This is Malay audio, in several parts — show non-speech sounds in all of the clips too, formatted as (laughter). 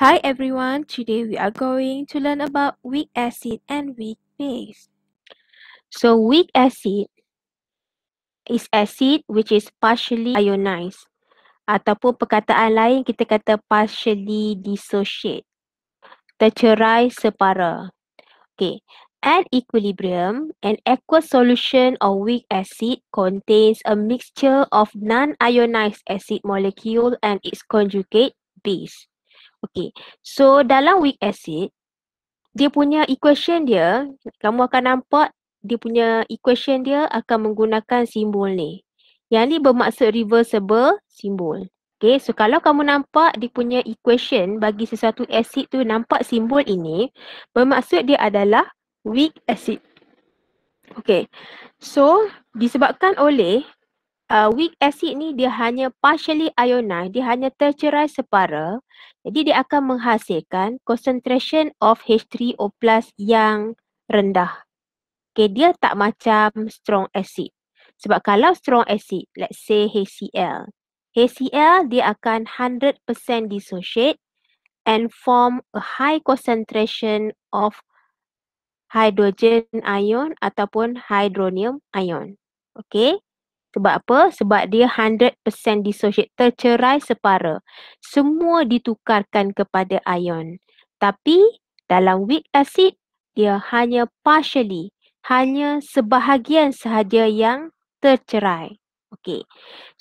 Hi everyone, today we are going to learn about weak acid and weak base. So weak acid is acid which is partially ionized ataupun perkataan lain kita kata partially dissociate, tercerai separa. Okay, At equilibrium, an aqueous solution of weak acid contains a mixture of non-ionized acid molecule and its conjugate base. Okay, so dalam weak acid, dia punya equation dia, kamu akan nampak dia punya equation dia akan menggunakan simbol ni. Yang ni bermaksud reversible simbol. Okay, so kalau kamu nampak dia punya equation bagi sesuatu acid tu nampak simbol ini, bermaksud dia adalah weak acid. Okay, so disebabkan oleh uh, weak acid ni dia hanya partially ionized, dia hanya tercerai separa. Jadi dia akan menghasilkan concentration of H3O plus yang rendah. Okay, dia tak macam strong acid. Sebab kalau strong acid, let's say HCl. HCl dia akan 100% dissociate and form a high concentration of hydrogen ion ataupun hydronium ion. Okay, sebab apa? Sebab dia 100% dissociate, tercerai separa. Semua ditukarkan kepada ion. Tapi dalam weak acid, dia hanya partially, hanya sebahagian sahaja yang tercerai. Okay.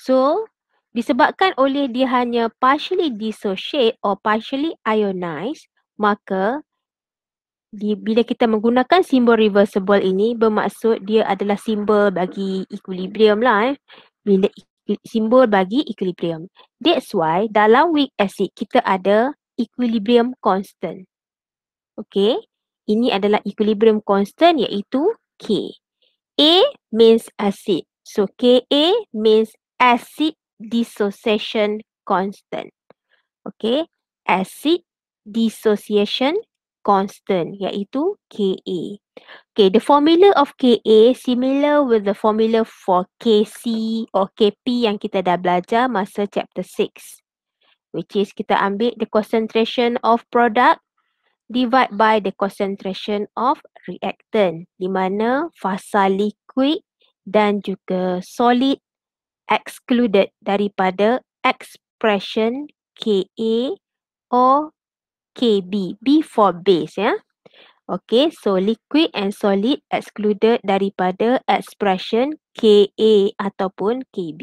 So, disebabkan oleh dia hanya partially dissociate or partially ionized, maka bila kita menggunakan simbol reversible ini bermaksud dia adalah simbol bagi equilibrium lah eh. Bila simbol bagi equilibrium. That's why dalam weak acid kita ada equilibrium constant. Okay. Ini adalah equilibrium constant iaitu K. A means acid. So KA means acid dissociation constant. Okay. Acid dissociation constant iaitu Ka. Okay, the formula of Ka similar with the formula for Kc or Kp yang kita dah belajar masa chapter 6. Which is kita ambil the concentration of product divide by the concentration of reactant. Di mana fasa liquid dan juga solid excluded daripada expression Ka or KB. B for base ya. Okay, so liquid and solid excluded daripada expression KA ataupun KB.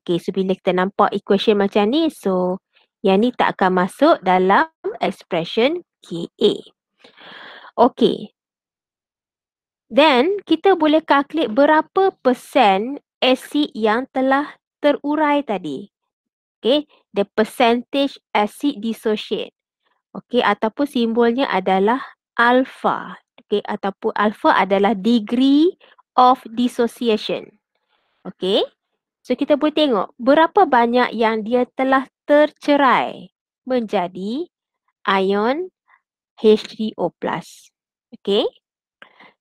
Okay, so bila kita nampak equation macam ni, so yang ni tak akan masuk dalam expression KA. Okay. Then, kita boleh kalkulat berapa persen asid yang telah terurai tadi. Okay, the percentage asid dissociate. Okey ataupun simbolnya adalah alpha. Okey ataupun alpha adalah degree of dissociation. Okey. So kita boleh tengok berapa banyak yang dia telah tercerai menjadi ion H3O+. Okey.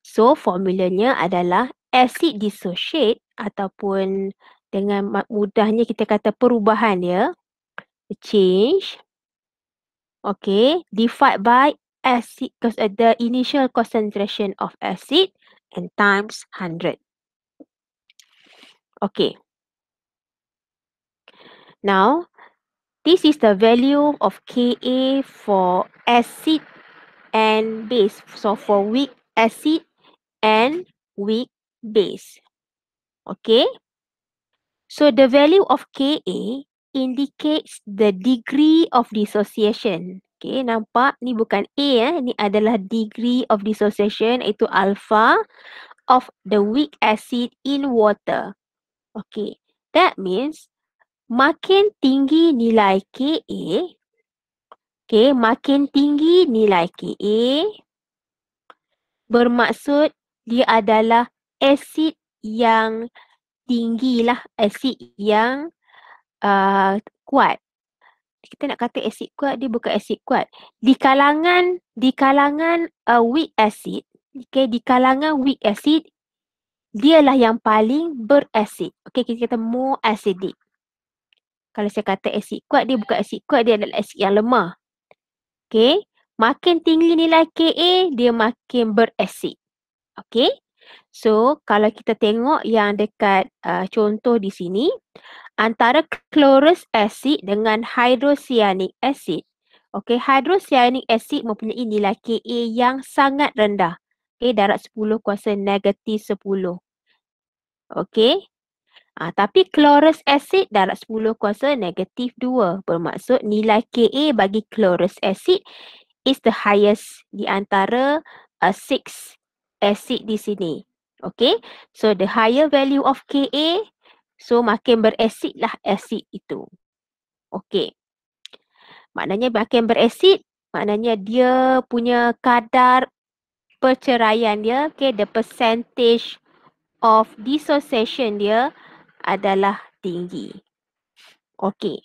So formulanya adalah acid dissociate ataupun dengan mudahnya kita kata perubahan dia change okay, divide by acid, because at the initial concentration of acid and times 100. Okay. Now, this is the value of Ka for acid and base. So, for weak acid and weak base. Okay. So, the value of Ka indicates the degree of dissociation. Okay, nampak ni bukan A eh. Ni adalah degree of dissociation iaitu alpha of the weak acid in water. Okay, that means makin tinggi nilai KA, okay, makin tinggi nilai KA bermaksud dia adalah asid yang tinggilah, asid yang Uh, kuat. Kita nak kata asid kuat, dia bukan asid kuat. Di kalangan di kalangan uh, weak acid, okay, di kalangan weak acid, dialah yang paling berasid. Okay, kita kata more acidic. Kalau saya kata asid kuat, dia bukan asid kuat, dia adalah asid yang lemah. Okay, makin tinggi nilai Ka, dia makin berasid. Okay, so kalau kita tengok yang dekat uh, contoh di sini, antara chlorous acid dengan hydrocyanic acid. Okey, hydrocyanic acid mempunyai nilai Ka yang sangat rendah. Okey, darat 10 kuasa negatif 10. Okey. Ah, tapi chlorous acid darat 10 kuasa negatif 2. Bermaksud nilai Ka bagi chlorous acid is the highest di antara uh, six acid di sini. Okay, so the higher value of Ka So makin berasid lah asid itu. Okey. Maknanya makin berasid, maknanya dia punya kadar perceraian dia, okay, the percentage of dissociation dia adalah tinggi. Okey.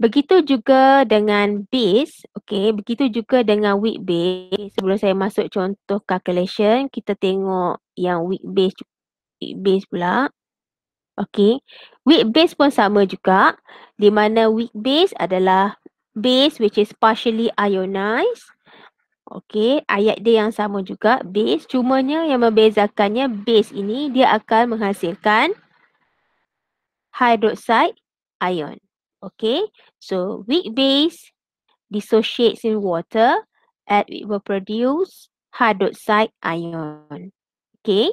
Begitu juga dengan base, okey, begitu juga dengan weak base. Sebelum saya masuk contoh calculation, kita tengok yang weak base weight-based pula. Okay. Weak base pun sama juga. Di mana weak base adalah base which is partially ionized. Okay. Ayat dia yang sama juga. Base. Cumanya yang membezakannya base ini dia akan menghasilkan hydroxide ion. Okay. So weak base dissociates in water and it will produce hydroxide ion. Okay.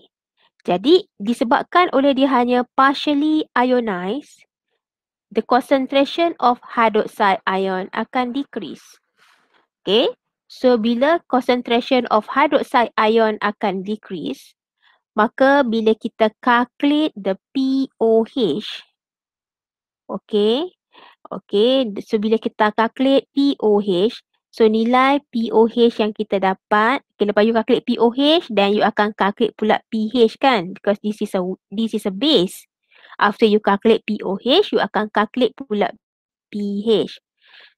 Jadi disebabkan oleh dia hanya partially ionized, the concentration of hydroxide ion akan decrease. Okay, so bila concentration of hydroxide ion akan decrease, maka bila kita calculate the pOH, okay, okay, so bila kita calculate pOH, So nilai POH yang kita dapat, okay, lepas you calculate POH then you akan calculate pula PH kan because this is a this is a base. After you calculate POH, you akan calculate pula PH.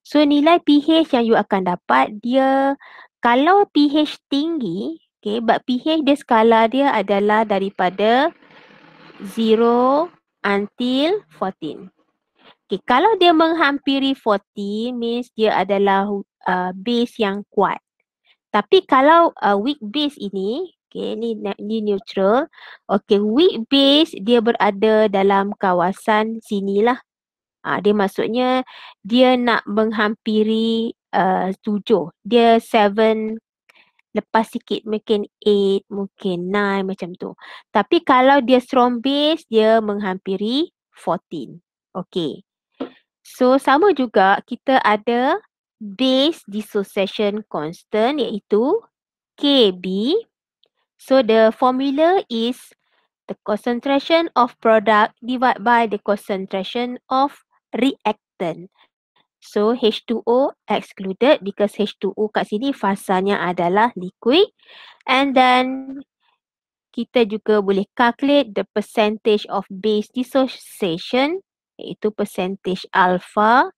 So nilai PH yang you akan dapat dia kalau PH tinggi, okay, but PH dia skala dia adalah daripada 0 until 14. Okay, kalau dia menghampiri 14 means dia adalah uh, base yang kuat. Tapi kalau uh, weak base ini, okay, ni, ni neutral. Okay, weak base dia berada dalam kawasan sinilah. Uh, ah, dia maksudnya dia nak menghampiri uh, tujuh. Dia seven lepas sikit mungkin eight, mungkin nine macam tu. Tapi kalau dia strong base dia menghampiri fourteen. Okay. So sama juga kita ada base dissociation constant iaitu KB. So the formula is the concentration of product divided by the concentration of reactant. So H2O excluded because H2O kat sini fasanya adalah liquid. And then kita juga boleh calculate the percentage of base dissociation iaitu percentage alpha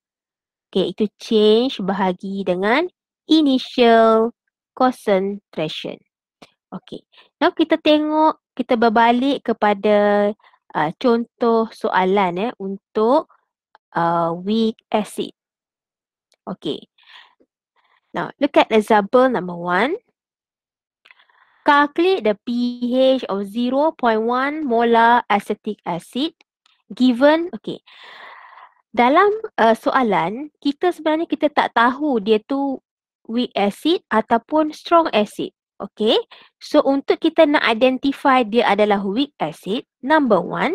Okay, itu change bahagi dengan initial concentration. Okay, Now kita tengok kita berbalik kepada uh, contoh soalan eh untuk uh, weak acid. Okay, Now look at example number one. Calculate the pH of 0.1 molar acetic acid given. Okay dalam uh, soalan kita sebenarnya kita tak tahu dia tu weak acid ataupun strong acid. Okay. So untuk kita nak identify dia adalah weak acid, number one,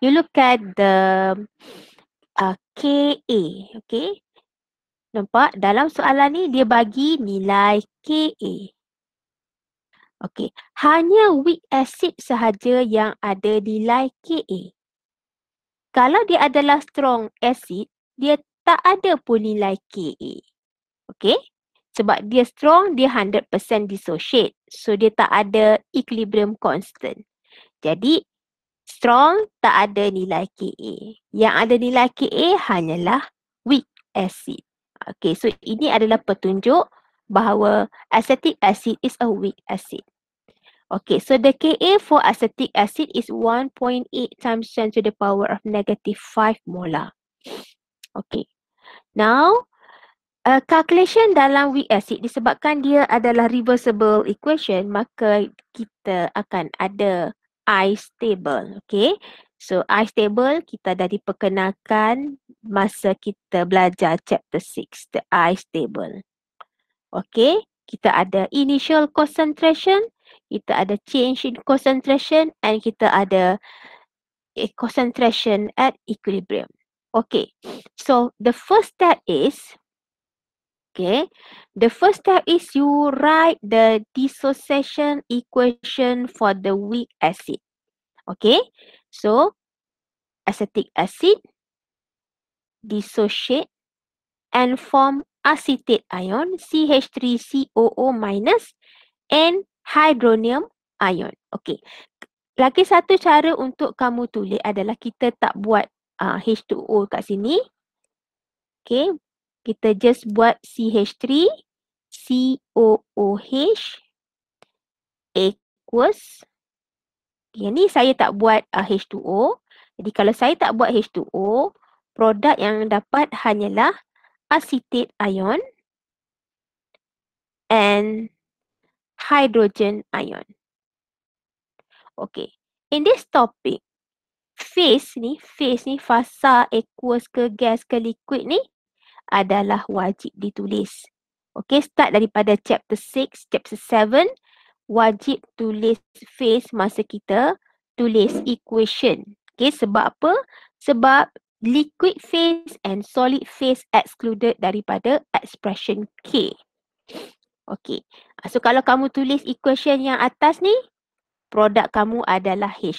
you look at the uh, Ka. Okay. Nampak dalam soalan ni dia bagi nilai Ka. Okay. Hanya weak acid sahaja yang ada nilai Ka kalau dia adalah strong acid, dia tak ada pun nilai Ka. Okay? Sebab dia strong, dia 100% dissociate. So, dia tak ada equilibrium constant. Jadi, strong tak ada nilai Ka. Yang ada nilai Ka hanyalah weak acid. Okay, so ini adalah petunjuk bahawa acetic acid is a weak acid. Okay, so the Ka for acetic acid is 1.8 times 10 to the power of negative 5 molar. Okay, now uh, calculation dalam weak acid disebabkan dia adalah reversible equation, maka kita akan ada I stable. Okay, so I stable kita dah diperkenalkan masa kita belajar chapter 6, the I stable. Okay, kita ada initial concentration kita ada change in concentration and kita ada a eh, concentration at equilibrium. Okay, so the first step is, okay, the first step is you write the dissociation equation for the weak acid. Okay, so acetic acid dissociate and form acetate ion CH3COO minus and hydronium ion. Okey. Lagi satu cara untuk kamu tulis adalah kita tak buat uh, ah, H2O kat sini. Okey. Kita just buat CH3 COOH equals yang ni saya tak buat uh, ah, H2O. Jadi kalau saya tak buat H2O, produk yang dapat hanyalah acetate ion and hydrogen ion. Okay. In this topic, phase ni, phase ni, fasa aqueous ke gas ke liquid ni adalah wajib ditulis. Okay, start daripada chapter 6, chapter 7, wajib tulis phase masa kita tulis equation. Okay, sebab apa? Sebab liquid phase and solid phase excluded daripada expression K. Okey, ah, So kalau kamu tulis equation yang atas ni, produk kamu adalah H+.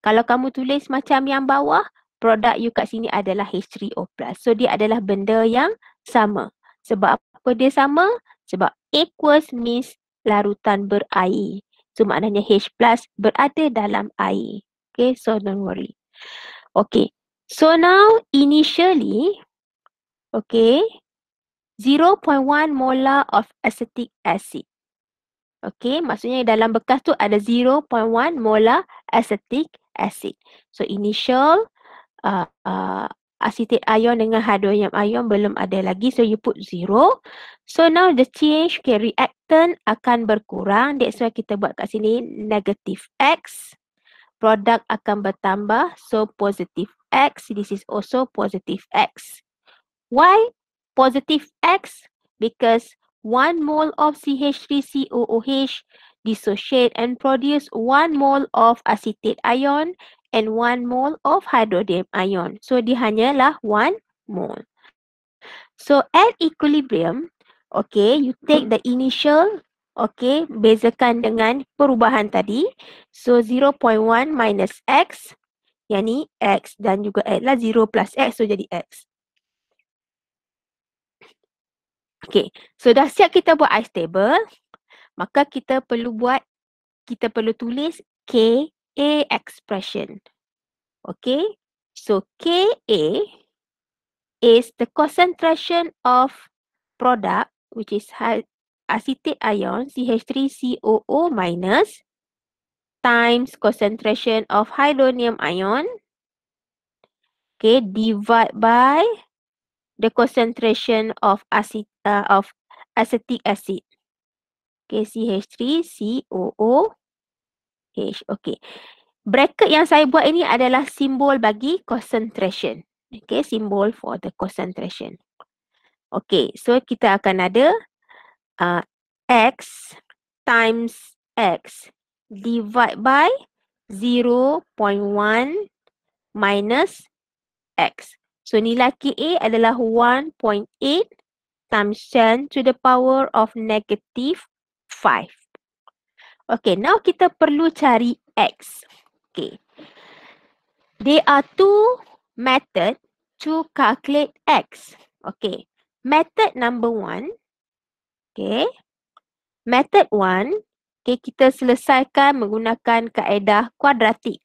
Kalau kamu tulis macam yang bawah, produk you kat sini adalah H3O+. So dia adalah benda yang sama. Sebab apa dia sama? Sebab aqueous means larutan berair. So maknanya H+, berada dalam air. Okay, so don't worry. Okay. So now, initially, okay, 0.1 molar of acetic acid. Okay, maksudnya dalam bekas tu ada 0.1 molar acetic acid. So, initial uh, uh, acetic ion dengan hydronium ion belum ada lagi. So, you put 0. So, now the change, okay, reactant akan berkurang. That's why kita buat kat sini negative X. Product akan bertambah. So, positive X. This is also positive X. Why positive X because one mole of CH3COOH dissociate and produce one mole of acetate ion and one mole of hydrodium ion. So, dia hanyalah one mole. So, at equilibrium, okay, you take the initial, okay, bezakan dengan perubahan tadi. So, 0.1 minus X, yang ni X dan juga X lah, 0 plus X, so jadi X. Okay, so dah siap kita buat ice table, maka kita perlu buat, kita perlu tulis KA expression. Okay, so KA is the concentration of product which is ha-, acetate ion CH3COO minus times concentration of hydronium ion okay divide by the concentration of acid uh, of acetic acid. Okay, CH3COOH. Okay. Bracket yang saya buat ini adalah simbol bagi concentration. Okay, simbol for the concentration. Okay, so kita akan ada uh, X times X divide by 0.1 minus X. So nilai KA adalah 1.8 times 10 to the power of negative 5. Okay, now kita perlu cari X. Okay. There are two method to calculate X. Okay. Method number one. Okay. Method one. Okay, kita selesaikan menggunakan kaedah kuadratik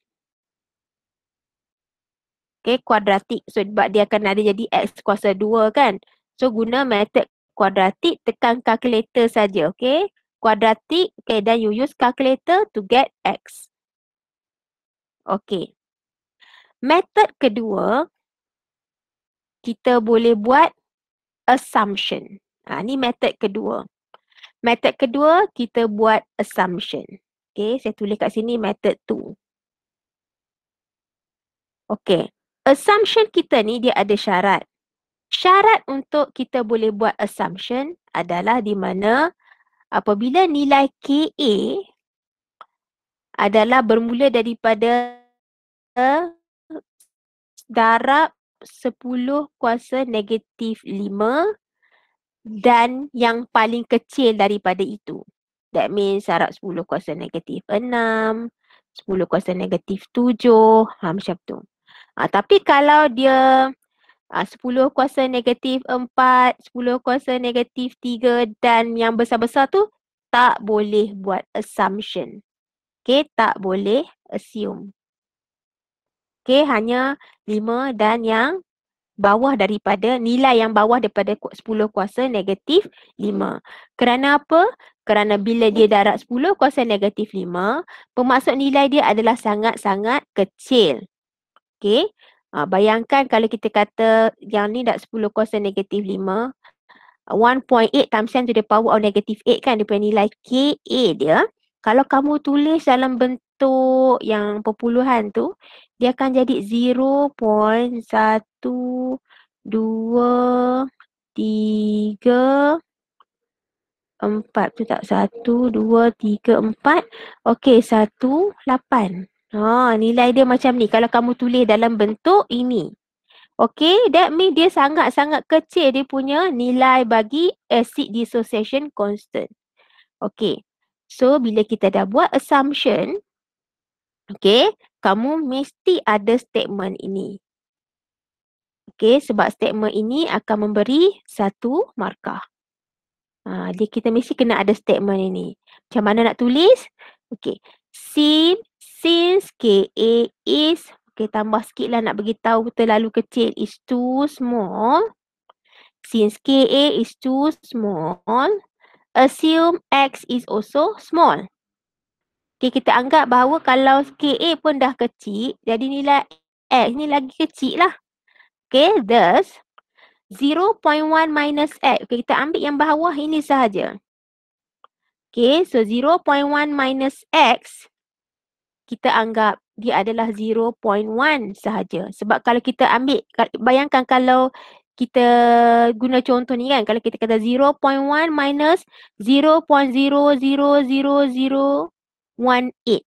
okay, kuadratik so, sebab dia akan ada jadi x kuasa 2 kan. So guna method kuadratik tekan kalkulator saja, okay. Kuadratik okay, dan you use calculator to get x. Okay. Method kedua, kita boleh buat assumption. Ha, ni method kedua. Method kedua, kita buat assumption. Okay, saya tulis kat sini method 2. Okay assumption kita ni dia ada syarat. Syarat untuk kita boleh buat assumption adalah di mana apabila nilai KA adalah bermula daripada darab 10 kuasa negatif 5 dan yang paling kecil daripada itu. That means darab 10 kuasa negatif 6, 10 kuasa negatif 7, ha, macam tu. Ha, tapi kalau dia ah, uh, 10 kuasa negatif 4, 10 kuasa negatif 3 dan yang besar-besar tu tak boleh buat assumption. Okay, tak boleh assume. Okay, hanya 5 dan yang bawah daripada nilai yang bawah daripada 10 kuasa negatif 5. Kerana apa? Kerana bila dia darat 10 kuasa negatif 5, pemaksud nilai dia adalah sangat-sangat kecil. Okay. Uh, ah, bayangkan kalau kita kata yang ni dah 10 kuasa negatif 5. 1.8 times 10 to the power of negatif 8 kan. Dia nilai KA dia. Kalau kamu tulis dalam bentuk yang perpuluhan tu. Dia akan jadi 0.1. 2, 3, 4. Tu tak? 1, 2, 3, 4. Okey, 1, 8. Ha, nilai dia macam ni. Kalau kamu tulis dalam bentuk ini. Okay, that means dia sangat-sangat kecil dia punya nilai bagi acid dissociation constant. Okay, so bila kita dah buat assumption, okay, kamu mesti ada statement ini. Okay, sebab statement ini akan memberi satu markah. Ha, dia kita mesti kena ada statement ini. Macam mana nak tulis? Okay, sin since KA is okay tambah sikit lah nak bagi tahu terlalu kecil is too small since KA is too small assume X is also small okay kita anggap bahawa kalau KA pun dah kecil jadi nilai X ni lagi kecil lah okay thus 0.1 minus X okay kita ambil yang bawah ini sahaja Okay, so 0.1 minus X kita anggap dia adalah 0.1 sahaja. Sebab kalau kita ambil, bayangkan kalau kita guna contoh ni kan, kalau kita kata 0.1 minus 0.000018,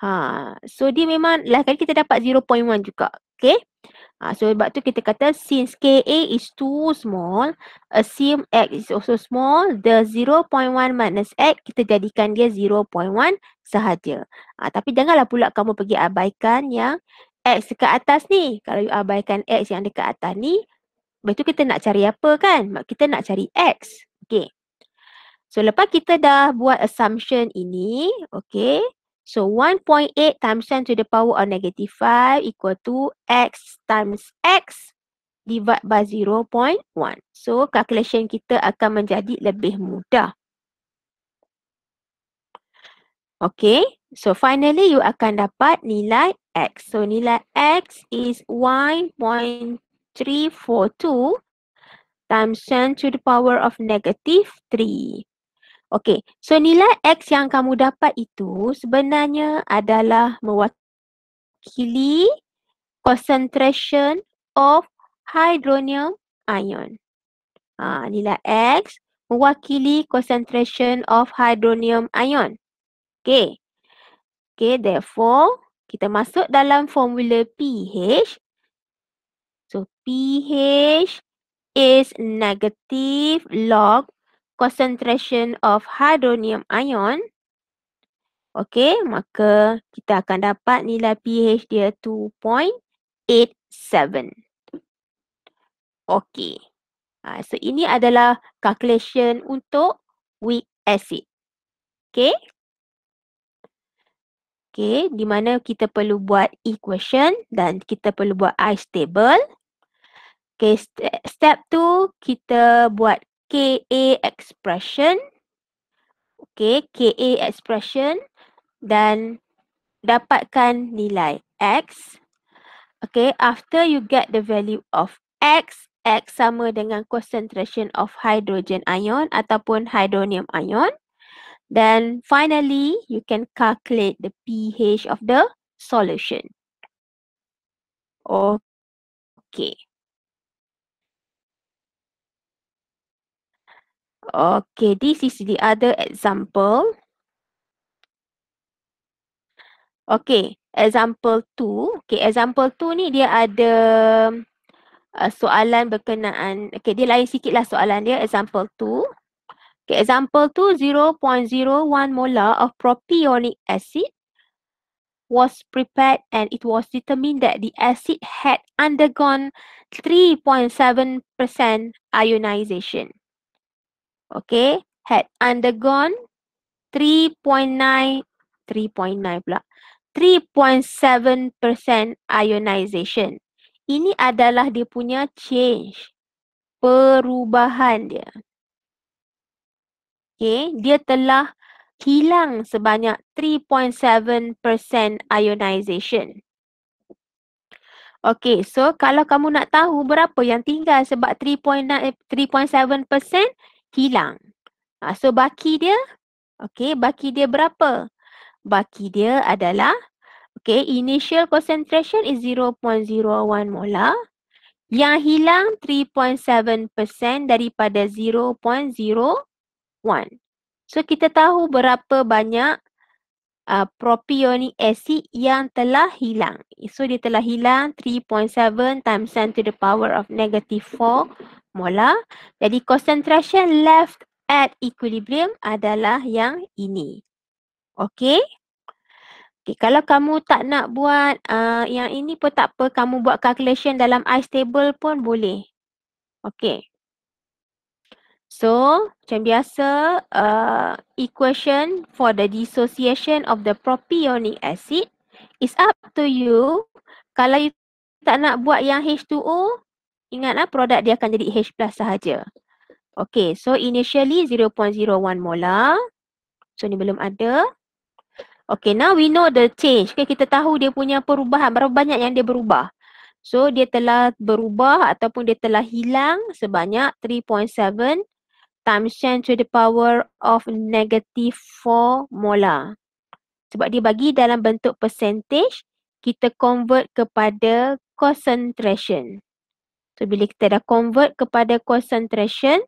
Ha, so dia memang lah kali kita dapat 0.1 juga. Okay. Ha, so sebab tu kita kata since KA is too small, assume X is also small, the 0.1 minus X kita jadikan dia 0.1 sahaja. Ha, tapi janganlah pula kamu pergi abaikan yang X dekat atas ni. Kalau you abaikan X yang dekat atas ni, lepas tu kita nak cari apa kan? Kita nak cari X. Okay. So lepas kita dah buat assumption ini, okay. So 1.8 times 10 to the power of negative 5 equal to x times x divided by 0.1. So calculation kita akan menjadi lebih mudah. Okay. So finally you akan dapat nilai x. So nilai x is 1.342 times 10 to the power of negative 3. Okey, so nilai X yang kamu dapat itu sebenarnya adalah mewakili concentration of hydronium ion. Ha, nilai X mewakili concentration of hydronium ion. Okey. Okey, therefore kita masuk dalam formula pH. So pH is negative log concentration of hydronium ion. okay, maka kita akan dapat nilai pH dia 2.87. okay. Ha, so ini adalah calculation untuk weak acid. okay? Okay, di mana kita perlu buat equation dan kita perlu buat ice table. Okay, step 2 kita buat KA expression. Okay, KA expression dan dapatkan nilai X. Okay, after you get the value of X, X sama dengan concentration of hydrogen ion ataupun hydronium ion. Then finally, you can calculate the pH of the solution. Okay. Okay, this is the other example. Okay, example two. Okay, example two ni dia ada uh, soalan berkenaan. Okay, dia lain sikit lah soalan dia. Example two. Okay, example two, 0.01 molar of propionic acid was prepared and it was determined that the acid had undergone 3.7% ionization okay, had undergone 3.9, 3.9 pula, 3.7% ionization. Ini adalah dia punya change, perubahan dia. Okay, dia telah hilang sebanyak 3.7% ionization. Okay, so kalau kamu nak tahu berapa yang tinggal sebab 3.7%, hilang. Uh, so baki dia, okay, baki dia berapa? Baki dia adalah, okay, initial concentration is 0.01 molar. Yang hilang 3.7% daripada 0.01. So kita tahu berapa banyak uh, propionic acid yang telah hilang. So dia telah hilang 3.7 times 10 to the power of negative 4 molar. Jadi konsentrasi left at equilibrium adalah yang ini. Okey. Okay, kalau kamu tak nak buat uh, yang ini pun tak apa. Kamu buat calculation dalam ice table pun boleh. Okay. So, macam biasa, uh, equation for the dissociation of the propionic acid is up to you. Kalau you tak nak buat yang H2O, ingatlah produk dia akan jadi H plus sahaja. Okay, so initially 0.01 molar. So ni belum ada. Okay, now we know the change. Okay, kita tahu dia punya perubahan. Berapa banyak yang dia berubah. So dia telah berubah ataupun dia telah hilang sebanyak 3.7 times 10 to the power of negative 4 molar. Sebab dia bagi dalam bentuk percentage, kita convert kepada concentration. So bila kita dah convert kepada concentration,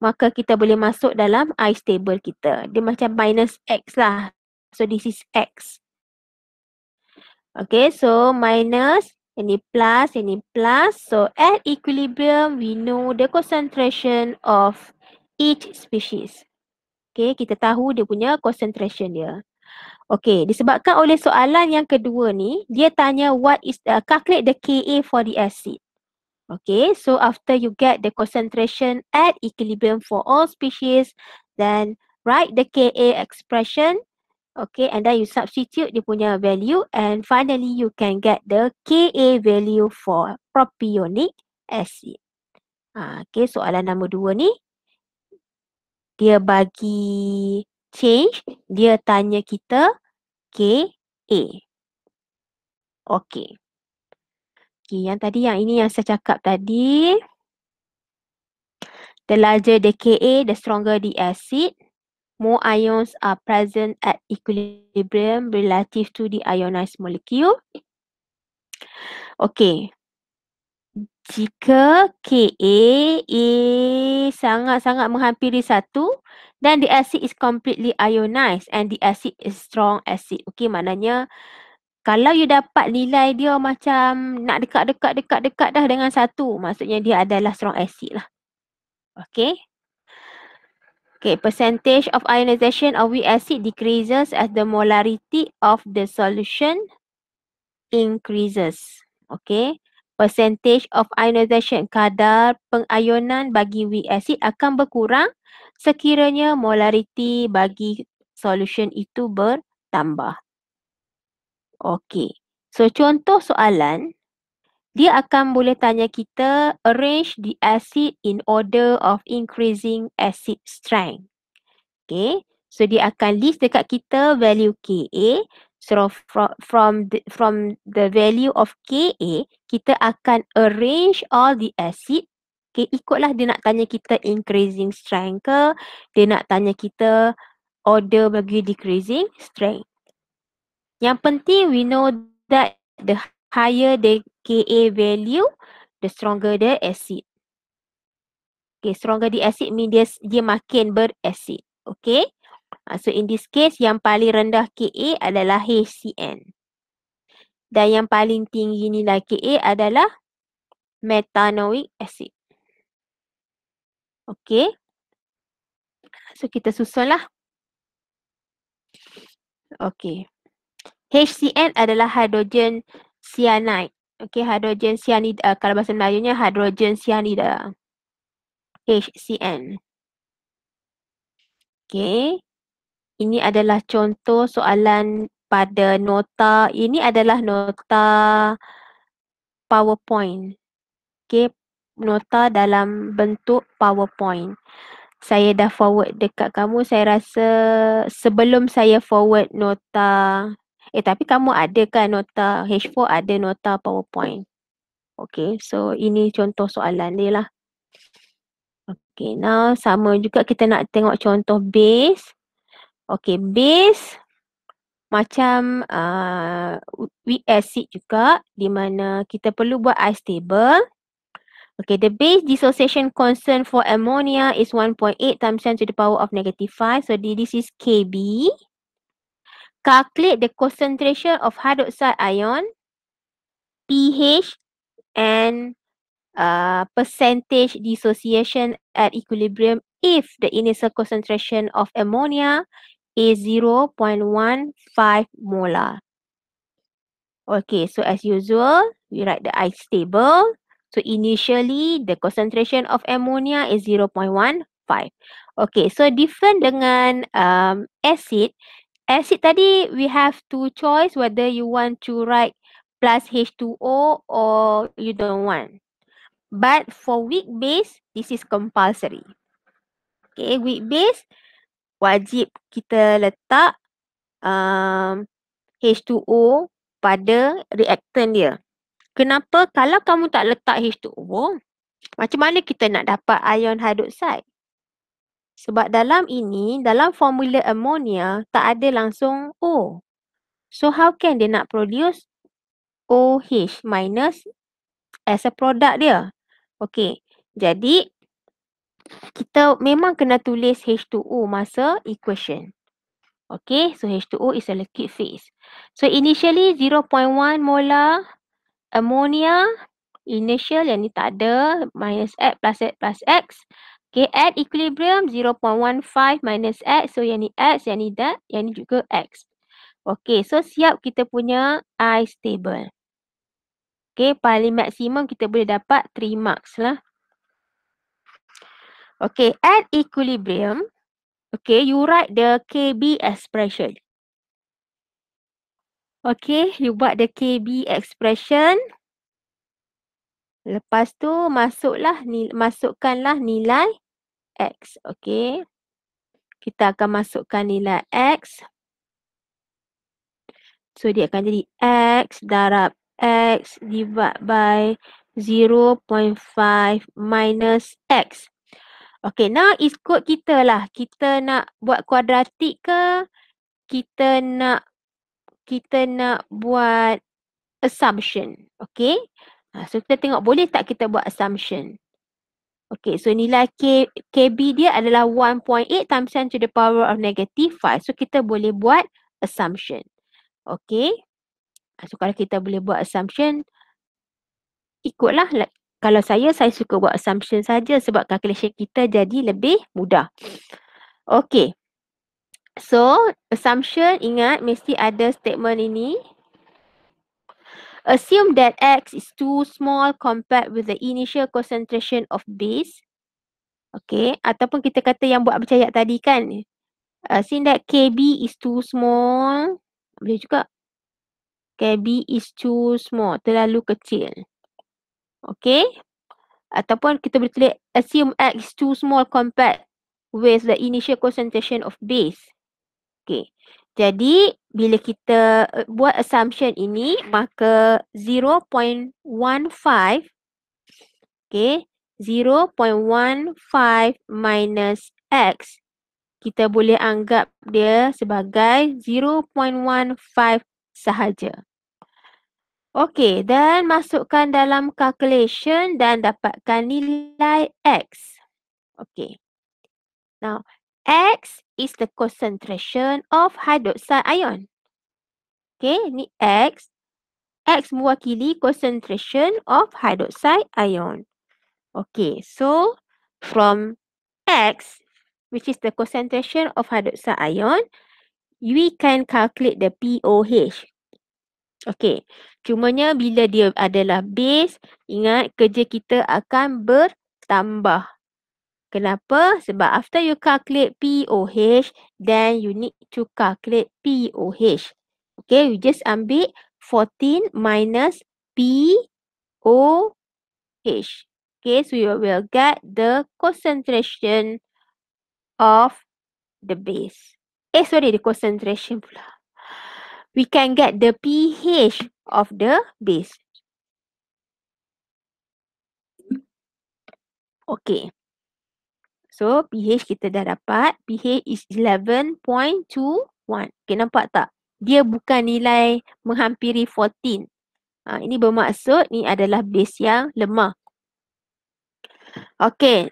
maka kita boleh masuk dalam ice table kita. Dia macam minus X lah. So this is X. Okay, so minus, ini plus, ini plus. So at equilibrium, we know the concentration of each species. Okay, kita tahu dia punya concentration dia. Okay, disebabkan oleh soalan yang kedua ni, dia tanya what is, uh, calculate the Ka for the acid. Okay, so after you get the concentration at equilibrium for all species, then write the Ka expression. Okay, and then you substitute the punya value and finally you can get the Ka value for propionic acid. Ah, okay, soalan nombor dua ni. Dia bagi change, dia tanya kita Ka. Okay. Okey, yang tadi yang ini yang saya cakap tadi. The larger the Ka, the stronger the acid. More ions are present at equilibrium relative to the ionized molecule. Okey. Jika Ka sangat-sangat menghampiri satu, dan the acid is completely ionized and the acid is strong acid. Okey, maknanya... Kalau you dapat nilai dia macam nak dekat-dekat-dekat-dekat dah dengan satu, maksudnya dia adalah strong acid lah. Okay. Okay, percentage of ionization of weak acid decreases as the molarity of the solution increases. Okay. Percentage of ionization, kadar pengayunan bagi weak acid akan berkurang sekiranya molarity bagi solution itu bertambah. Okey. So contoh soalan, dia akan boleh tanya kita arrange the acid in order of increasing acid strength. Okey. So dia akan list dekat kita value KA. So from from the, from the value of KA, kita akan arrange all the acid Okay, ikutlah dia nak tanya kita increasing strength ke, dia nak tanya kita order bagi decreasing strength. Yang penting we know that the higher the Ka value, the stronger the acid. Okay, stronger the acid means dia, dia makin berasid. Okay, uh, so in this case yang paling rendah Ka adalah HCN. Dan yang paling tinggi nilai Ka adalah metanoic acid. Okay. So kita susunlah. Okay. HCN adalah hidrogen cyanide. Okey, hidrogen cyanida. Uh, kalau bahasa Melayunya, hidrogen cyanida. Uh, HCN. Okey. Ini adalah contoh soalan pada nota. Ini adalah nota PowerPoint. Okey, nota dalam bentuk PowerPoint. Saya dah forward dekat kamu. Saya rasa sebelum saya forward nota Eh tapi kamu ada kan nota H4 ada nota PowerPoint. Okay so ini contoh soalan dia lah. Okay now sama juga kita nak tengok contoh base. Okay base macam uh, weak acid juga di mana kita perlu buat ice table. Okay, the base dissociation constant for ammonia is 1.8 times 10 to the power of negative 5. So, this is KB calculate the concentration of hydroxide ion, pH, and uh, percentage dissociation at equilibrium if the initial concentration of ammonia is 0.15 molar. Okay, so as usual, we write the ice table. So initially, the concentration of ammonia is 0.15. Okay, so different dengan um, acid, acid tadi we have two choice whether you want to write plus H2O or you don't want. But for weak base, this is compulsory. Okay, weak base wajib kita letak um, H2O pada reaktan dia. Kenapa? Kalau kamu tak letak H2O, macam mana kita nak dapat ion hydroxide? Sebab dalam ini, dalam formula ammonia tak ada langsung O. So how can dia nak produce OH minus as a product dia? Okay, jadi kita memang kena tulis H2O masa equation. Okay, so H2O is a liquid phase. So initially 0.1 molar ammonia, initial yang ni tak ada, minus X plus X plus X. Okay, at equilibrium 0.15 minus x. So, yang ni x, yang ni that, yang ni juga x. Okay, so siap kita punya i stable. Okay, paling maksimum kita boleh dapat 3 marks lah. Okay, at equilibrium. Okay, you write the KB expression. Okay, you buat the KB expression. Lepas tu masuklah ni masukkanlah nilai uh, X. Okey. Kita akan masukkan nilai X. So dia akan jadi X darab X divided by 0.5 minus X. Okey, now is ikut kita lah. Kita nak buat kuadratik ke? Kita nak kita nak buat assumption. Okey. Ha, so kita tengok boleh tak kita buat assumption. Okay, so nilai K, KB dia adalah 1.8 times 10 to the power of negative 5. So, kita boleh buat assumption. Okay. So, kalau kita boleh buat assumption, ikutlah. Kalau saya, saya suka buat assumption saja sebab calculation kita jadi lebih mudah. Okay. So, assumption ingat mesti ada statement ini. Assume that X is too small compared with the initial concentration of base. Okay. Ataupun kita kata yang buat percaya tadi kan. Assume that KB is too small. Boleh juga. KB is too small. Terlalu kecil. Okay. Ataupun kita boleh tulis assume X is too small compared with the initial concentration of base. Okay. Jadi bila kita eh, buat assumption ini maka 0.15 okay, 0.15 minus x kita boleh anggap dia sebagai 0.15 sahaja. Okey, dan masukkan dalam calculation dan dapatkan nilai x. Okey. Now, X is the concentration of hydroxide ion. Okay, ni X. X mewakili concentration of hydroxide ion. Okay, so from X, which is the concentration of hydroxide ion, we can calculate the pOH. Okay, cumanya bila dia adalah base, ingat kerja kita akan bertambah. Kenapa? Sebab after you calculate POH, then you need to calculate POH. Okay, you just ambil 14 minus POH. Okay, so you will get the concentration of the base. Eh, sorry, the concentration pula. We can get the pH of the base. Okay. So pH kita dah dapat. pH is 11.21. Okay nampak tak? Dia bukan nilai menghampiri 14. Ha, ini bermaksud ni adalah base yang lemah. Okay.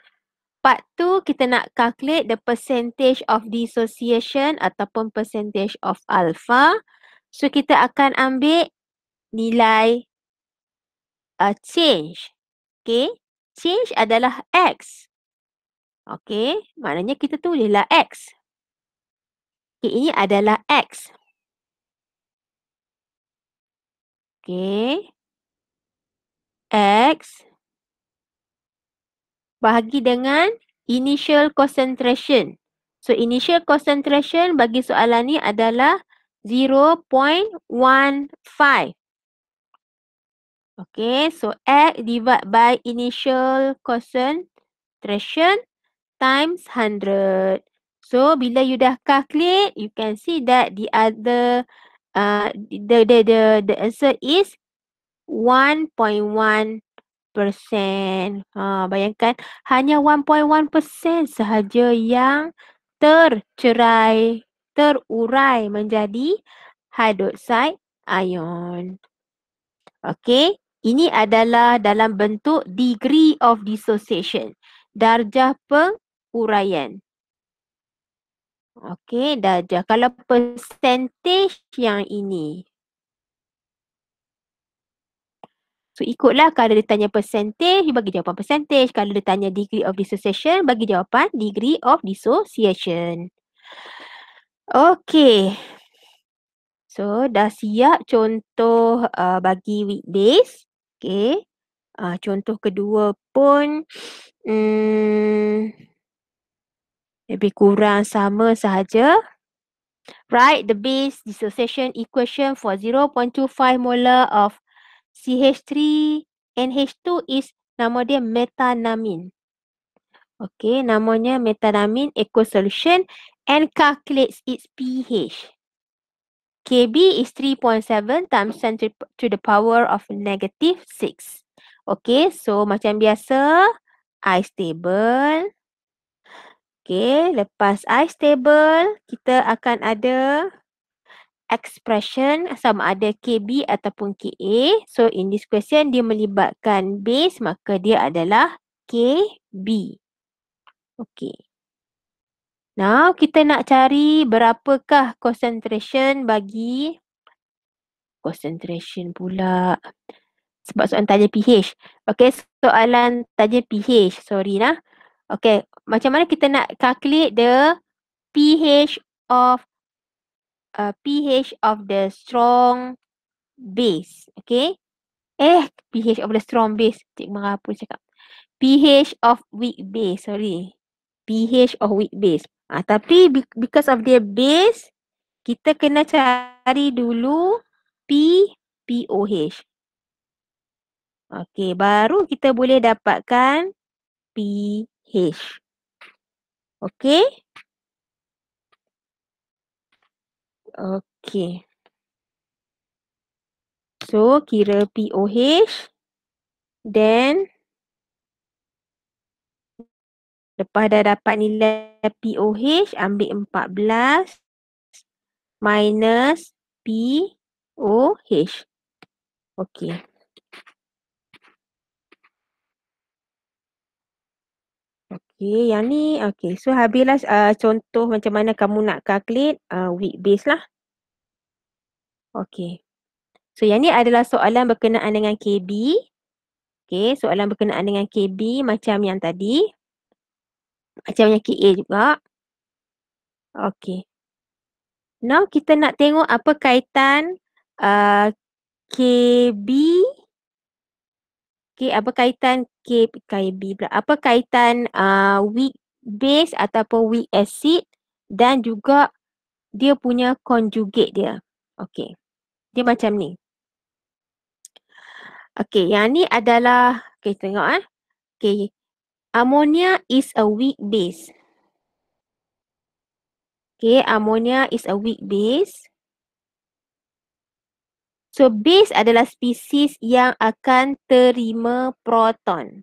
Part tu kita nak calculate the percentage of dissociation ataupun percentage of alpha. So kita akan ambil nilai uh, change. Okay. Change adalah X. Okey, maknanya kita tu tulislah X. Okey, ini adalah X. Okey. X bahagi dengan initial concentration. So, initial concentration bagi soalan ni adalah 0.15. Okay, so X divide by initial concentration times 100. So bila you dah calculate, you can see that the other uh, the the the the answer is 1.1 percent. Ha, bayangkan hanya 1.1 persen sahaja yang tercerai, terurai menjadi hydroxide ion. Okay, ini adalah dalam bentuk degree of dissociation. Darjah peng uraian. Okey, darjah. Kalau percentage yang ini. So ikutlah kalau dia tanya percentage, you bagi jawapan percentage. Kalau dia tanya degree of dissociation, bagi jawapan degree of dissociation. Okey. So dah siap contoh uh, bagi weekdays. Okey. Uh, contoh kedua pun. Hmm lebih kurang sama sahaja. Write the base dissociation equation for 0.25 molar of CH3 NH2 is nama dia metanamin. Okay, namanya metanamin eco solution and calculates its pH. KB is 3.7 times 10 to the power of negative 6. Okay, so macam biasa, I stable. Okay, lepas I stable, kita akan ada expression sama ada KB ataupun KA. So, in this question, dia melibatkan base maka dia adalah KB. Okay. Now, kita nak cari berapakah concentration bagi concentration pula. Sebab soalan tanya pH. Okay, soalan tanya pH. Sorry lah. Okay, macam mana kita nak calculate the pH of uh, pH of the strong base. Okay. Eh, pH of the strong base. Cik Merah pun cakap. pH of weak base. Sorry. pH of weak base. Ha, tapi because of their base, kita kena cari dulu P, POH. Okay, baru kita boleh dapatkan PH. Okey. Okey. So kira POH then lepas dah dapat nilai POH ambil 14 minus POH. Okey. Okay, yang ni, okay. So, habislah uh, contoh macam mana kamu nak calculate uh, week base lah. Okay. So, yang ni adalah soalan berkenaan dengan KB. Okay, soalan berkenaan dengan KB macam yang tadi. Macam yang KA juga. Okay. Now, kita nak tengok apa kaitan uh, KB. KB. Okay, apa kaitan KB pula? Apa kaitan uh, weak base ataupun weak acid dan juga dia punya conjugate dia. Okay. Dia macam ni. Okay, yang ni adalah, okay tengok eh. Ah. Okay, ammonia is a weak base. Okay, ammonia is a weak base. So base adalah spesies yang akan terima proton.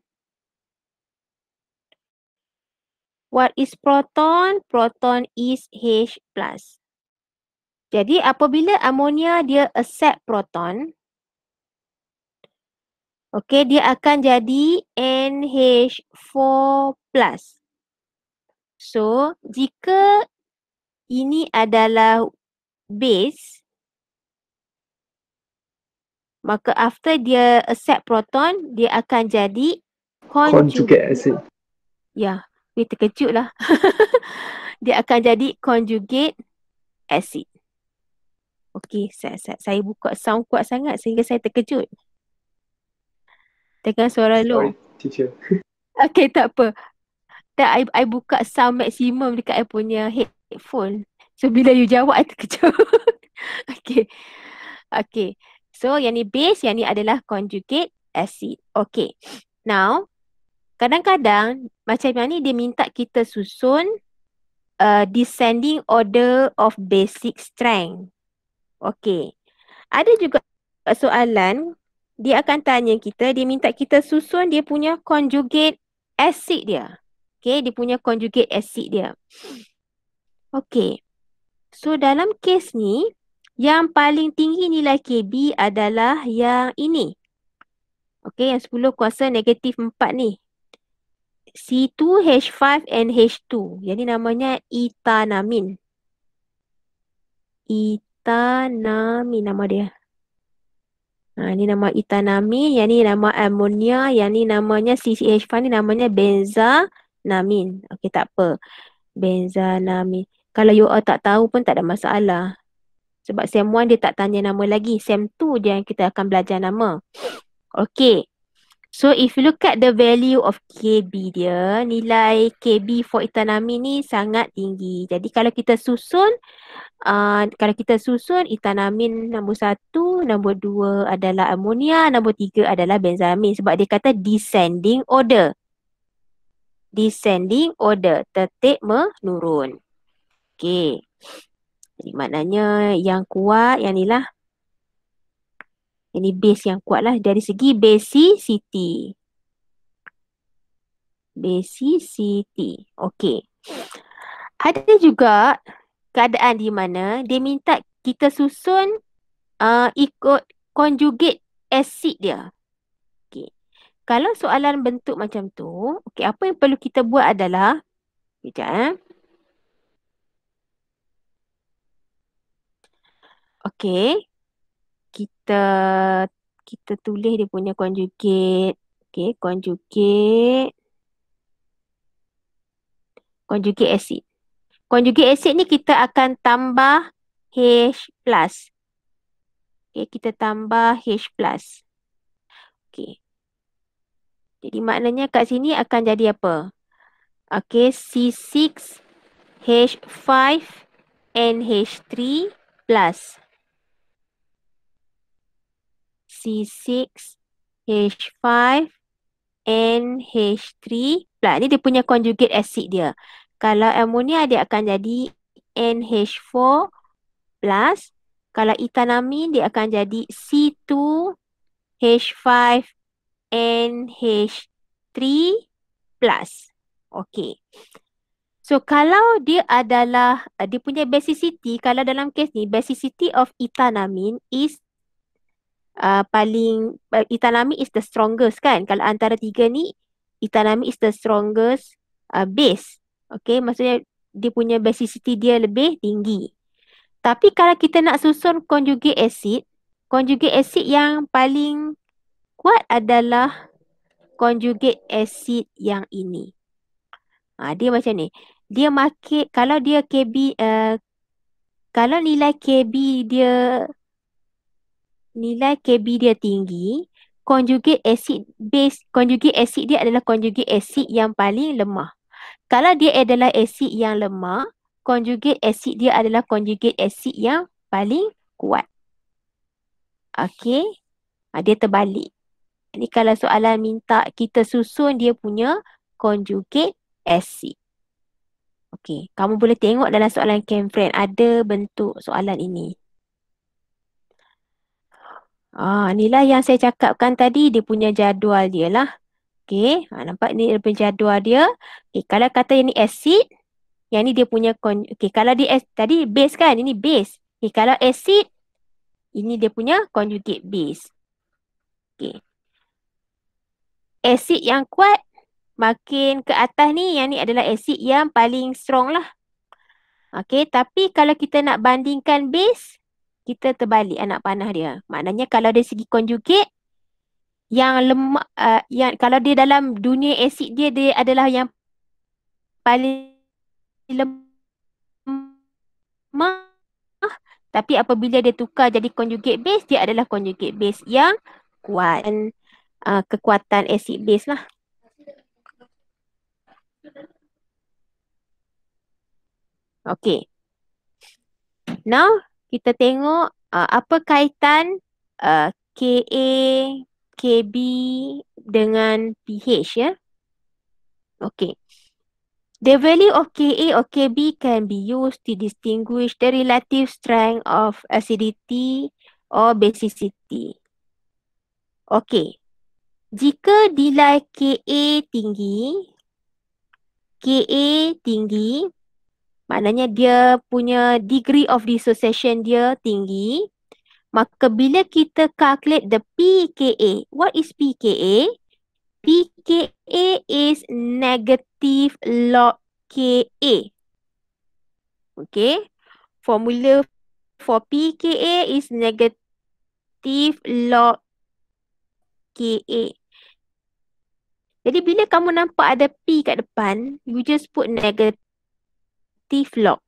What is proton? Proton is H+. Jadi apabila amonia dia accept proton, okay, dia akan jadi NH4+. So, jika ini adalah base, Maka after dia accept proton, dia akan jadi conjugate acid. Ya, yeah, terkejut lah. (laughs) dia akan jadi conjugate acid. Okey, saya, saya, saya buka sound kuat sangat sehingga saya terkejut. Dengan suara lo. (laughs) Okey, tak apa. Tak, I, I buka sound maksimum dekat I punya headphone. So, bila you jawab, I terkejut. (laughs) Okey. Okey. So yang ni base, yang ni adalah conjugate acid. Okay. Now, kadang-kadang macam yang ni dia minta kita susun uh, descending order of basic strength. Okay. Ada juga soalan dia akan tanya kita, dia minta kita susun dia punya conjugate acid dia. Okay, dia punya conjugate acid dia. Okay. So dalam kes ni, yang paling tinggi nilai KB adalah yang ini. Okey, yang 10 kuasa negatif 4 ni. C2, H5 and H2. Yang ni namanya etanamin. Etanamin nama dia. Ha, ini nama etanamin, yang ni nama ammonia, yang ni namanya CCH5 ni namanya benzanamin. Okey, tak apa. Benzanamin. Kalau you all tak tahu pun tak ada masalah. Sebab sem 1 dia tak tanya nama lagi. Sem 2 dia yang kita akan belajar nama. Okay. So if you look at the value of KB dia, nilai KB for Itanami ni sangat tinggi. Jadi kalau kita susun, uh, kalau kita susun Itanamin nombor satu, nombor dua adalah amonia, nombor tiga adalah benzamin. Sebab dia kata descending order. Descending order, tetik menurun. Okay. Maknanya yang kuat yang inilah. Ini base yang kuat lah dari segi basicity. Basicity. okay. Ada juga keadaan di mana dia minta kita susun uh, ikut conjugate acid dia. Okey. Kalau soalan bentuk macam tu, okay. apa yang perlu kita buat adalah Sekejap eh. Okay. Kita kita tulis dia punya conjugate. Okay, conjugate. Conjugate acid. Conjugate acid ni kita akan tambah H plus. Okay, kita tambah H plus. Okay. Jadi maknanya kat sini akan jadi apa? Okay, C6, H5, NH3 plus. C6H5NH3 plus Ni dia punya conjugate acid dia. Kalau ammonia dia akan jadi NH4 plus. Kalau itanamin dia akan jadi C2H5NH3 plus. Okay. So kalau dia adalah, dia punya basicity, kalau dalam kes ni, basicity of itanamin is Uh, paling Italami uh, is the strongest kan kalau antara tiga ni Italami is the strongest uh, base okay maksudnya dia punya basicity dia lebih tinggi tapi kalau kita nak susun conjugate acid conjugate acid yang paling kuat adalah conjugate acid yang ini ha, dia macam ni dia makin kalau dia KB uh, kalau nilai KB dia nilai KB dia tinggi, conjugate acid base conjugate acid dia adalah conjugate acid yang paling lemah. Kalau dia adalah asid yang lemah, conjugate acid dia adalah conjugate acid yang paling kuat. Okey. Ha, dia terbalik. Ini kalau soalan minta kita susun dia punya conjugate acid. Okey, kamu boleh tengok dalam soalan Ken ada bentuk soalan ini. Ah, inilah yang saya cakapkan tadi dia punya jadual dia lah. Okey, ah, ha, nampak ni dia punya jadual dia. Okey, kalau kata ini asid, yang ni dia punya okey, kalau dia tadi base kan, ini base. Okey, kalau asid ini dia punya conjugate base. Okey. Asid yang kuat makin ke atas ni yang ni adalah asid yang paling strong lah. Okey, tapi kalau kita nak bandingkan base kita terbalik anak panah dia. Maknanya kalau dari segi conjugate yang lemak uh, yang kalau dia dalam dunia asid dia dia adalah yang paling lemah tapi apabila dia tukar jadi conjugate base dia adalah conjugate base yang kuat. Uh, kekuatan asid base lah. Okay. Now kita tengok uh, apa kaitan uh, KA, KB dengan PH ya. Okay. The value of KA or KB can be used to distinguish the relative strength of acidity or basicity. Okay. Jika nilai KA tinggi, KA tinggi, maknanya dia punya degree of dissociation dia tinggi maka bila kita calculate the PKA what is PKA PKA is negative log KA okay formula for PKA is negative log KA jadi bila kamu nampak ada P kat depan, you just put negative negative log.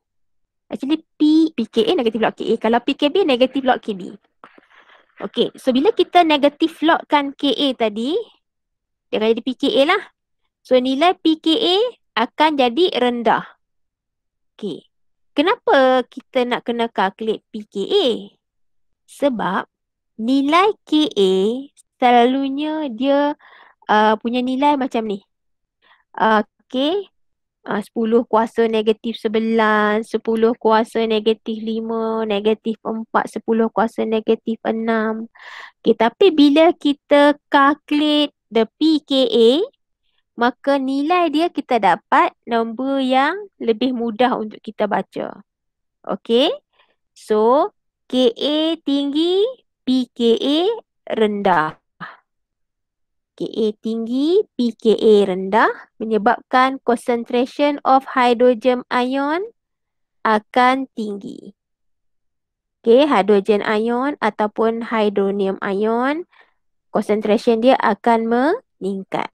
Actually P, PKA negative log KA. Kalau PKB negative log KB. Okay, so bila kita negative logkan KA tadi, dia akan jadi PKA lah. So nilai PKA akan jadi rendah. Okay, kenapa kita nak kena calculate PKA? Sebab nilai KA selalunya dia uh, punya nilai macam ni. Uh, okay, Ah, uh, 10 kuasa negatif 11, 10 kuasa negatif 5, negatif 4, 10 kuasa negatif 6. Okay, tapi bila kita calculate the PKA, maka nilai dia kita dapat nombor yang lebih mudah untuk kita baca. Okay. So, KA tinggi, PKA rendah. Ka tinggi, pKa rendah menyebabkan concentration of hydrogen ion akan tinggi. Okay, hydrogen ion ataupun hydronium ion, concentration dia akan meningkat.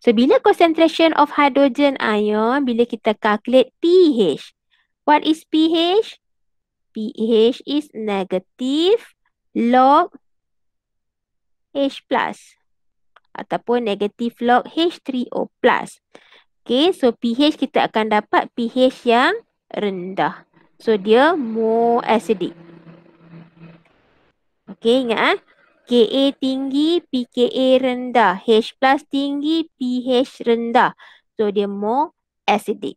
So, bila concentration of hydrogen ion, bila kita calculate pH. What is pH? pH is negative log H plus ataupun negative log H3O+. Okay, so pH kita akan dapat pH yang rendah. So, dia more acidic. Okay, ingat kan? Ah? Ka tinggi, pKa rendah. H plus tinggi, pH rendah. So, dia more acidic.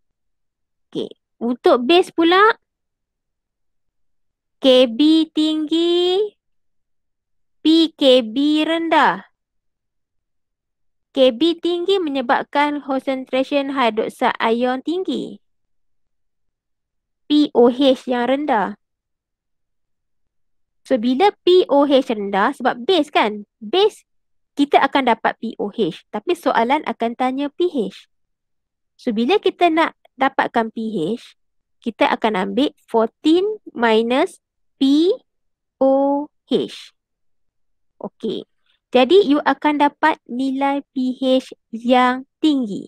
Okay, untuk base pula. Kb tinggi, pKb rendah. KB tinggi menyebabkan concentration hidroksa ion tinggi. POH yang rendah. So bila POH rendah sebab base kan? Base kita akan dapat POH tapi soalan akan tanya pH. So bila kita nak dapatkan pH, kita akan ambil 14 minus POH. Okey. Jadi you akan dapat nilai pH yang tinggi.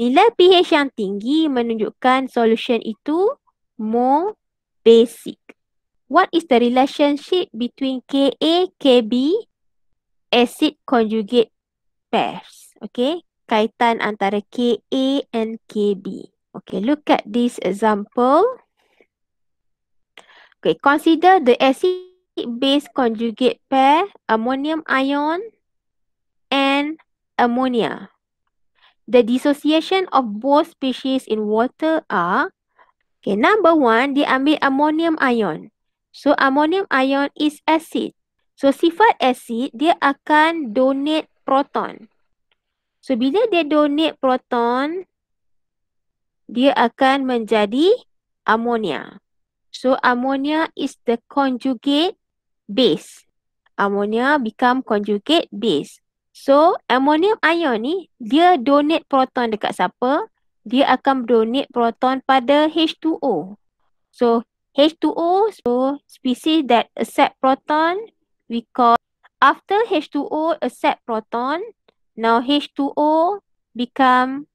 Nilai pH yang tinggi menunjukkan solution itu more basic. What is the relationship between Ka, Kb, acid conjugate pairs? Okay, kaitan antara Ka and Kb. Okay, look at this example. Okay, consider the acid acid base conjugate pair ammonium ion and ammonia. The dissociation of both species in water are okay, number one, dia ambil ammonium ion. So, ammonium ion is acid. So, sifat acid, dia akan donate proton. So, bila dia donate proton, dia akan menjadi ammonia. So, ammonia is the conjugate base. Ammonia become conjugate base. So ammonium ion ni dia donate proton dekat siapa? Dia akan donate proton pada H2O. So H2O so species that accept proton we call after H2O accept proton now H2O become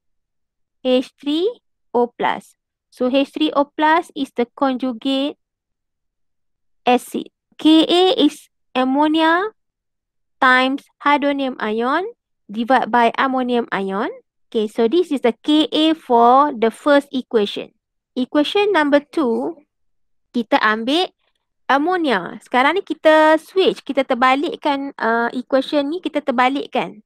H3O+. So H3O+ is the conjugate acid. Ka is ammonia times hydronium ion divided by ammonium ion. Okay, so this is the Ka for the first equation. Equation number two, kita ambil ammonia. Sekarang ni kita switch, kita terbalikkan uh, equation ni, kita terbalikkan.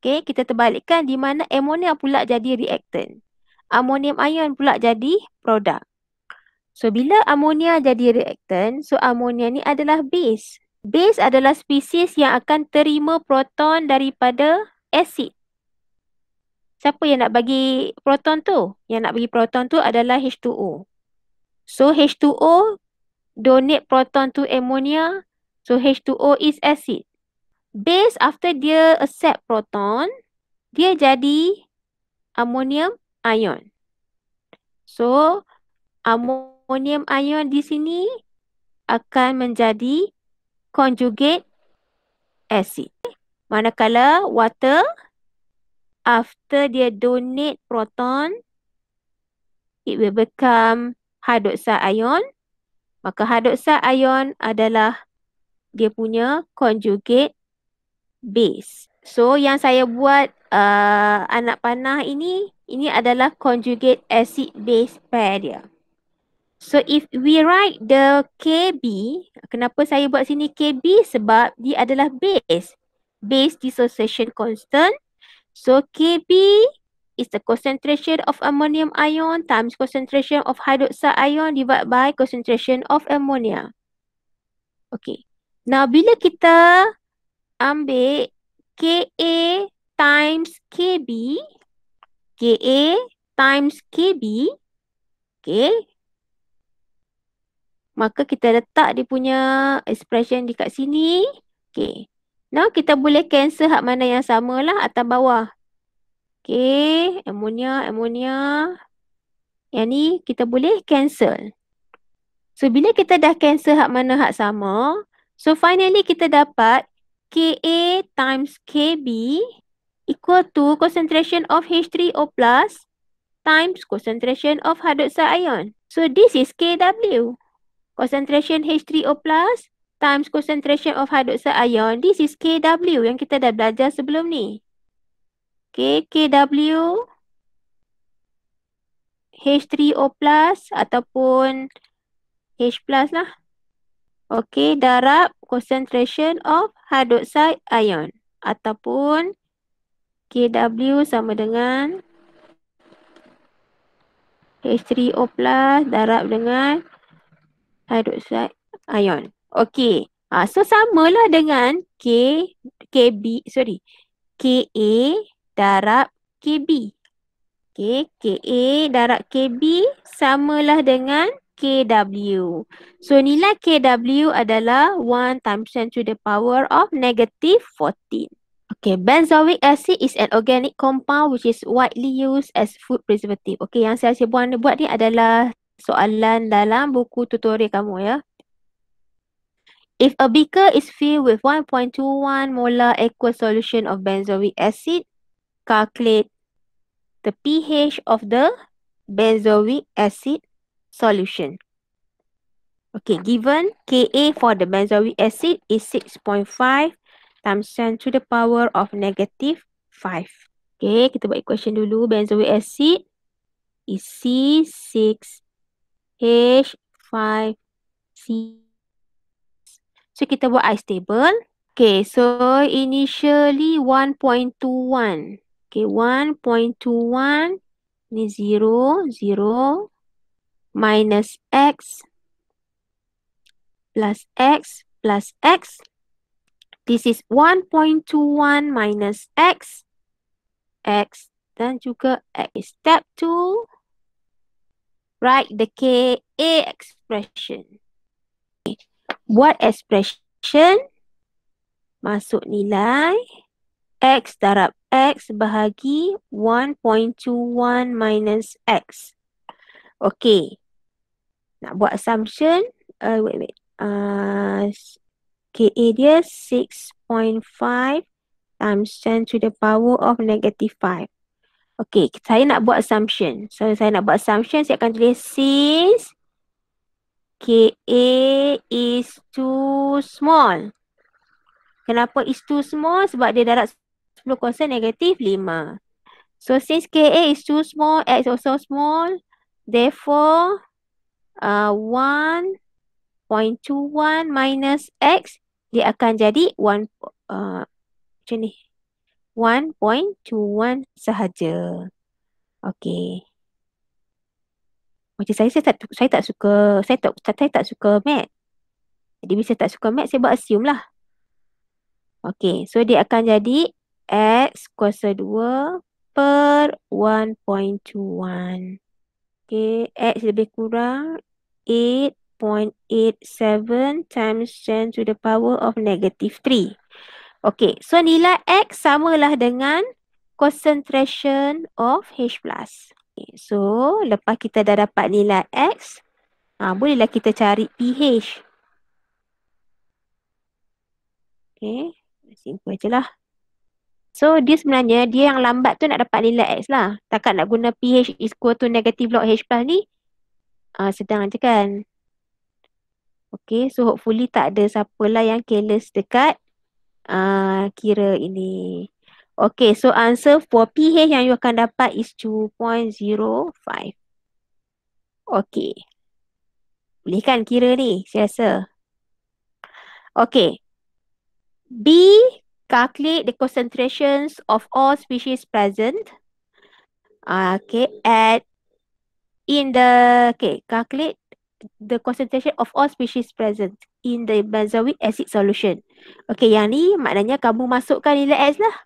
Okay, kita terbalikkan di mana ammonia pula jadi reactant. Ammonium ion pula jadi produk. So bila amonia jadi reaktan, so amonia ni adalah base. Base adalah spesies yang akan terima proton daripada asid. Siapa yang nak bagi proton tu? Yang nak bagi proton tu adalah H2O. So H2O donate proton to ammonia. So H2O is acid. Base after dia accept proton, dia jadi ammonium ion. So ammonia Monium ion di sini akan menjadi conjugate acid. Manakala water after dia donate proton it will become hydroxide ion. Maka hydroxide ion adalah dia punya conjugate base. So yang saya buat uh, anak panah ini ini adalah conjugate acid base pair dia. So if we write the KB, kenapa saya buat sini KB? Sebab dia adalah base. Base dissociation constant. So KB is the concentration of ammonium ion times concentration of hydroxide ion divided by concentration of ammonia. Okay. Now bila kita ambil KA times KB, KA times KB, okay, Maka kita letak dia punya expression dekat sini. Okay. Now kita boleh cancel hak mana yang sama lah atas bawah. Okay. Ammonia, ammonia. Yang ni kita boleh cancel. So bila kita dah cancel hak mana hak sama. So finally kita dapat Ka times Kb equal to concentration of H3O plus times concentration of hydroxide ion. So this is Kw concentration H3O plus times concentration of hydroxide ion. This is KW yang kita dah belajar sebelum ni. Okay, KW H3O plus ataupun H plus lah. Okay, darab concentration of hydroxide ion ataupun KW sama dengan H3O plus darab dengan hydroxide ion. Okey. Ha, so samalah dengan K, KB, sorry. KA darab KB. Okey, KA darab KB samalah dengan KW. So nilai KW adalah 1 times 10 to the power of negative 14. Okay, benzoic acid is an organic compound which is widely used as food preservative. Okay, yang saya hasil buat ni adalah soalan dalam buku tutorial kamu ya. If a beaker is filled with 1.21 molar aqueous solution of benzoic acid, calculate the pH of the benzoic acid solution. Okay, given Ka for the benzoic acid is 6.5 times 10 to the power of negative 5. Okay, kita buat equation dulu. Benzoic acid is c 6 H5C. So kita buat I stable. Okay, so initially 1.21. Okay, 1.21 ni 0, 0 minus X plus X plus X. This is 1.21 minus X. X dan juga X. Step 2 write the KA expression. Buat expression masuk nilai X darab X bahagi 1.21 minus X. Okay. Nak buat assumption. Uh, wait, wait. Uh, KA dia 6.5 times 10 to the power of negative 5. Okay, saya nak buat assumption. So, saya nak buat assumption. Saya akan tulis since KA is too small. Kenapa is too small? Sebab dia darat 10 kuasa negatif 5. So, since KA is too small, X also small. Therefore, uh, 1.21 minus X, dia akan jadi 1. Uh, macam ni. 1.21 sahaja. Okey. Macam saya, saya tak, saya tak suka, saya tak, saya tak suka mat. Jadi bila saya tak suka mat, saya buat assume lah. Okey, so dia akan jadi X kuasa 2 per 1.21. Okey, X lebih kurang 8.87 times 10 to the power of negative 3. Okay, so nilai X samalah dengan concentration of H+. Okay, so, lepas kita dah dapat nilai X, ha, bolehlah kita cari pH. Okay, simple je lah. So, dia sebenarnya, dia yang lambat tu nak dapat nilai X lah. Takkan nak guna pH is equal to negative log H+, ni? Ha, sedang je kan? Okay, so hopefully tak ada siapalah yang careless dekat uh, kira ini. Okay, so answer for pH yang you akan dapat is 2.05. Okay. Boleh kan kira ni, saya rasa. Okay. B, calculate the concentrations of all species present. Ah, okay, at in the, okay, calculate the concentration of all species present in the benzoic acid solution. Okay, yang ni maknanya kamu masukkan nilai S lah.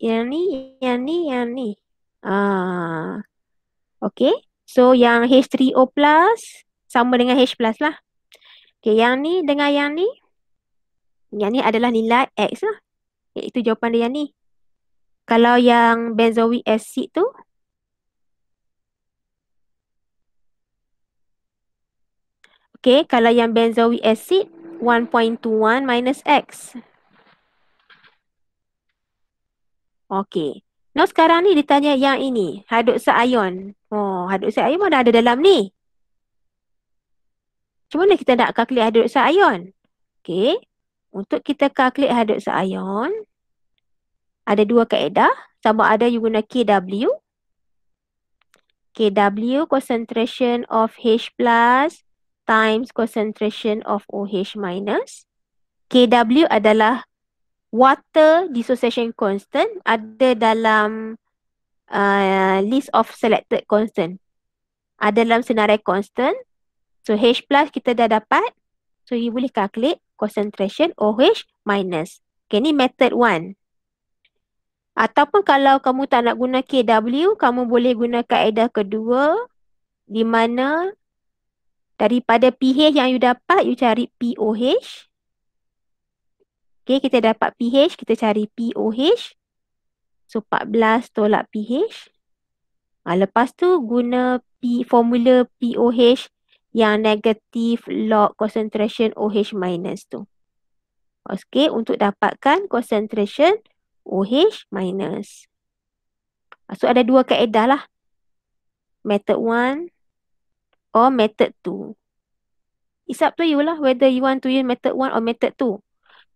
Yang ni, yang ni, yang ni. Ah. Okay, so yang H3O plus sama dengan H plus lah. Okay, yang ni dengan yang ni. Yang ni adalah nilai X lah. Itu jawapan dia yang ni. Kalau yang benzoic acid tu, Okay, kalau yang benzoic acid 1.21 minus X. Okay. Now sekarang ni ditanya yang ini. Hadoxa ion. Oh, hadoxa ion mana ada dalam ni? Macam mana kita nak calculate hadoxa ion? Okay. Untuk kita calculate hadoxa ion, ada dua kaedah. Sama ada you guna KW. KW, concentration of H plus times concentration of OH minus. KW adalah water dissociation constant ada dalam uh, list of selected constant. Ada dalam senarai constant. So H plus kita dah dapat. So you boleh calculate concentration OH minus. Okay ni method one. Ataupun kalau kamu tak nak guna KW, kamu boleh guna kaedah kedua di mana Daripada PH yang you dapat, you cari POH. Okay, kita dapat PH, kita cari POH. So, 14 tolak PH. Ha, ah, lepas tu, guna P, formula POH yang negatif log concentration OH minus tu. Okay, untuk dapatkan concentration OH minus. Ah, so, ada dua kaedah lah. Method one or method 2. It's up to you lah whether you want to use method one or method two.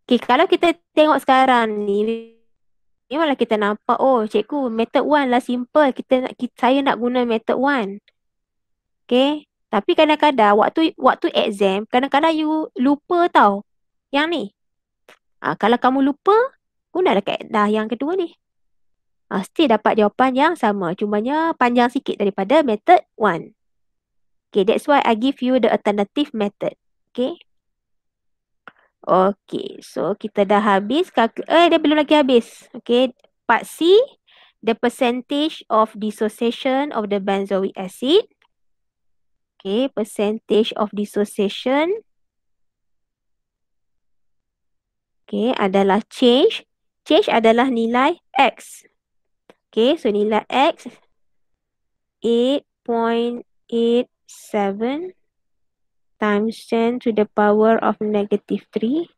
Okay, kalau kita tengok sekarang ni, ni malah kita nampak, oh cikgu, method one lah simple. Kita nak, kita, saya nak guna method one. Okay, tapi kadang-kadang waktu waktu exam, kadang-kadang you lupa tau yang ni. Ah, ha, kalau kamu lupa, guna dah, dah yang kedua ni. Ha, still dapat jawapan yang sama. Cumanya panjang sikit daripada method one. Okay, that's why I give you the alternative method. Okay. Okay, so kita dah habis. Eh, dia belum lagi habis. Okay, part C. The percentage of dissociation of the benzoic acid. Okay, percentage of dissociation. Okay, adalah change. Change adalah nilai X. Okay, so nilai X. 8.8. 7 times 10 to the power of negative 3.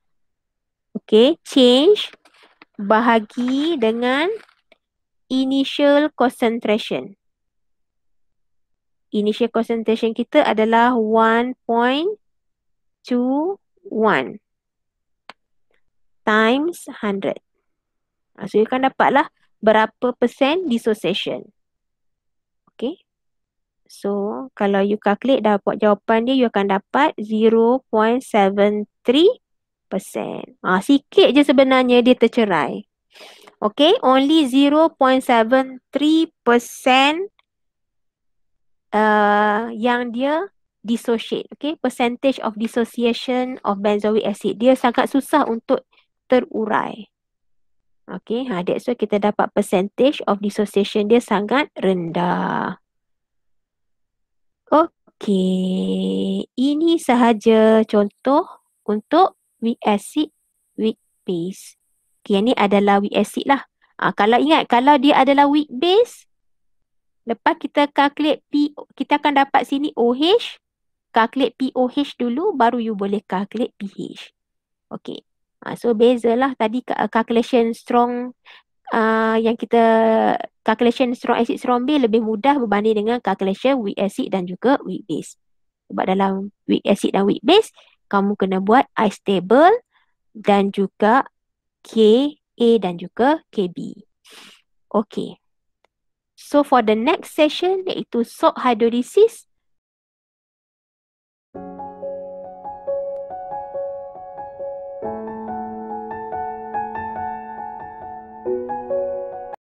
Okay, change bahagi dengan initial concentration. Initial concentration kita adalah 1.21 times 100. Ah, so, you kan dapatlah berapa persen dissociation. So kalau you calculate dapat jawapan dia you akan dapat 0.73%. Ah ha, sikit je sebenarnya dia tercerai. Okay, only 0.73% uh, yang dia dissociate. Okay, percentage of dissociation of benzoic acid. Dia sangat susah untuk terurai. Okay, ha, that's why kita dapat percentage of dissociation dia sangat rendah. Okey, ini sahaja contoh untuk weak acid, weak base. Okey, ini adalah weak acid lah. Ha, kalau ingat, kalau dia adalah weak base, lepas kita calculate P, kita akan dapat sini OH, calculate POH dulu, baru you boleh calculate pH. Okey, ha, so bezalah tadi calculation strong Ah, yang kita calculation strong acid strong base lebih mudah berbanding dengan calculation weak acid dan juga weak base. Sebab dalam weak acid dan weak base, kamu kena buat I stable dan juga KA dan juga KB. Okay. So for the next session iaitu salt hydrolysis,